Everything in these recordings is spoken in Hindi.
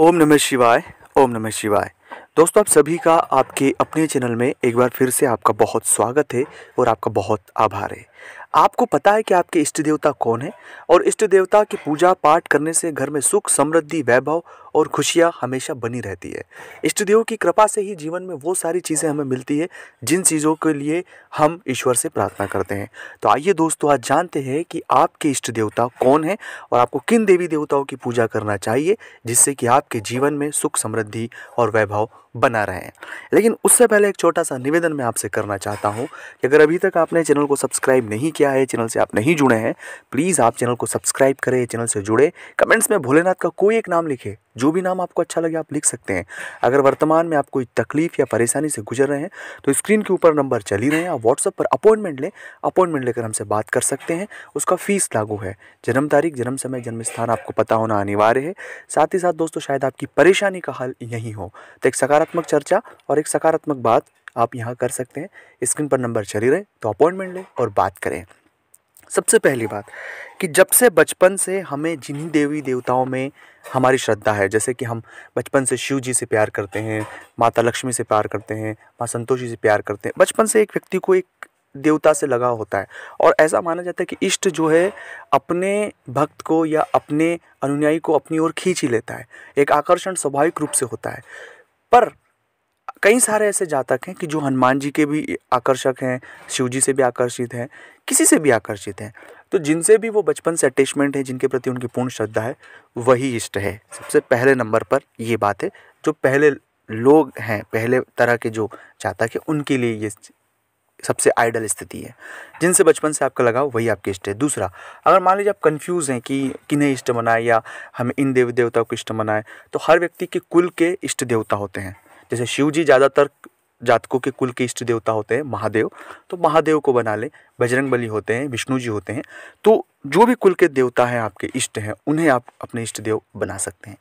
ओम नमः शिवाय ओम नमः शिवाय दोस्तों आप सभी का आपके अपने चैनल में एक बार फिर से आपका बहुत स्वागत है और आपका बहुत आभार है आपको पता है कि आपके इष्ट देवता कौन है और इष्ट देवता की पूजा पाठ करने से घर में सुख समृद्धि वैभव और खुशियाँ हमेशा बनी रहती है इष्टदेव की कृपा से ही जीवन में वो सारी चीज़ें हमें मिलती है जिन चीज़ों के लिए हम ईश्वर से प्रार्थना करते हैं तो आइए दोस्तों आज जानते हैं कि आपके इष्ट देवता कौन है और आपको किन देवी देवताओं की पूजा करना चाहिए जिससे कि आपके जीवन में सुख समृद्धि और वैभव बना रहे हैं लेकिन उससे पहले एक छोटा सा निवेदन मैं आपसे करना चाहता हूँ कि अगर अभी तक आपने चैनल को सब्सक्राइब नहीं किया है चैनल से आप नहीं जुड़े हैं प्लीज़ आप चैनल को सब्सक्राइब करें चैनल से जुड़े कमेंट्स में भोलेनाथ का कोई एक नाम लिखे जो भी नाम आपको अच्छा लगे आप लिख सकते हैं अगर वर्तमान में आप कोई तकलीफ़ या परेशानी से गुजर रहे हैं तो स्क्रीन के ऊपर नंबर चल ही रहे हैं आप व्हाट्सअप पर अपॉइंटमेंट लें अपॉइंटमेंट लेकर हमसे बात कर सकते हैं उसका फ़ीस लागू है जन्म तारीख जन्म समय जन्म स्थान आपको पता होना अनिवार्य है साथ ही साथ दोस्तों शायद आपकी परेशानी का हल यही हो तो एक सकारात्मक चर्चा और एक सकारात्मक बात आप यहाँ कर सकते हैं स्क्रीन पर नंबर चली रहे तो अपॉइंटमेंट लें और बात करें सबसे पहली बात कि जब से बचपन से हमें जिन्हीं देवी देवताओं में हमारी श्रद्धा है जैसे कि हम बचपन से शिव जी से प्यार करते हैं माता लक्ष्मी से प्यार करते हैं माँ संतोषी से प्यार करते हैं बचपन से एक व्यक्ति को एक देवता से लगाव होता है और ऐसा माना जाता है कि इष्ट जो है अपने भक्त को या अपने अनुयायी को अपनी ओर खींच ही लेता है एक आकर्षण स्वाभाविक रूप से होता है पर कई सारे ऐसे जातक हैं कि जो हनुमान जी के भी आकर्षक हैं शिव जी से भी आकर्षित हैं किसी से भी आकर्षित हैं तो जिनसे भी वो बचपन से अटैचमेंट है जिनके प्रति उनकी पूर्ण श्रद्धा है वही इष्ट है सबसे पहले नंबर पर ये बात है जो पहले लोग हैं पहले तरह के जो जातक हैं उनके लिए ये सबसे आइडल स्थिति है जिनसे बचपन से आपका लगाव वही आपके इष्ट है दूसरा अगर मान लीजिए आप कंफ्यूज हैं कि किन्हें इष्ट मनाए या हम इन देवी देवताओं को इष्ट बनाए तो हर व्यक्ति के कुल के इष्ट देवता होते हैं जैसे शिव जी ज़्यादातर जातकों के कुल के इष्ट देवता होते हैं महादेव तो महादेव को बना लें बजरंग बली होते हैं विष्णु जी होते हैं तो जो भी कुल के देवता हैं आपके इष्ट हैं उन्हें आप अपने इष्ट देव बना सकते हैं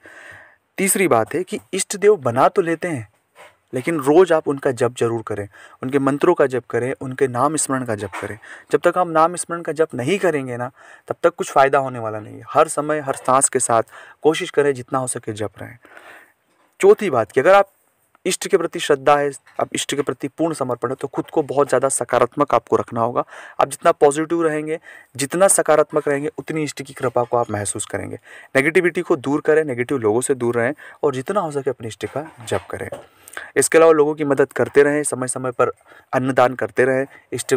तीसरी बात है कि इष्ट देव बना तो लेते हैं लेकिन रोज़ आप उनका जप जरूर करें उनके मंत्रों का जप करें उनके नाम स्मरण का जप करें जब तक आप नाम स्मरण का जप नहीं करेंगे ना तब तक कुछ फ़ायदा होने वाला नहीं है हर समय हर सांस के साथ कोशिश करें जितना हो सके जप रहें चौथी बात कि अगर आप इष्ट के प्रति श्रद्धा है अब इष्ट के प्रति पूर्ण समर्पण है तो खुद को बहुत ज़्यादा सकारात्मक आपको रखना होगा आप जितना पॉजिटिव रहेंगे जितना सकारात्मक रहेंगे उतनी इष्ट की कृपा को आप महसूस करेंगे नेगेटिविटी को दूर करें नेगेटिव लोगों से दूर रहें और जितना हो सके अपने इष्ट का जप करें इसके अलावा लोगों की मदद करते रहें समय समय पर अन्नदान करते रहें इष्ट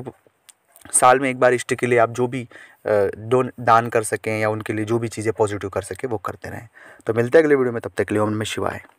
साल में एक बार इष्ट के लिए आप जो भी डोन दान कर सकें या उनके लिए जो भी चीज़ें पॉजिटिव कर सकें वो करते रहें तो मिलते हैं अगले वीडियो में तब तक के लिए ओम नमः शिवाय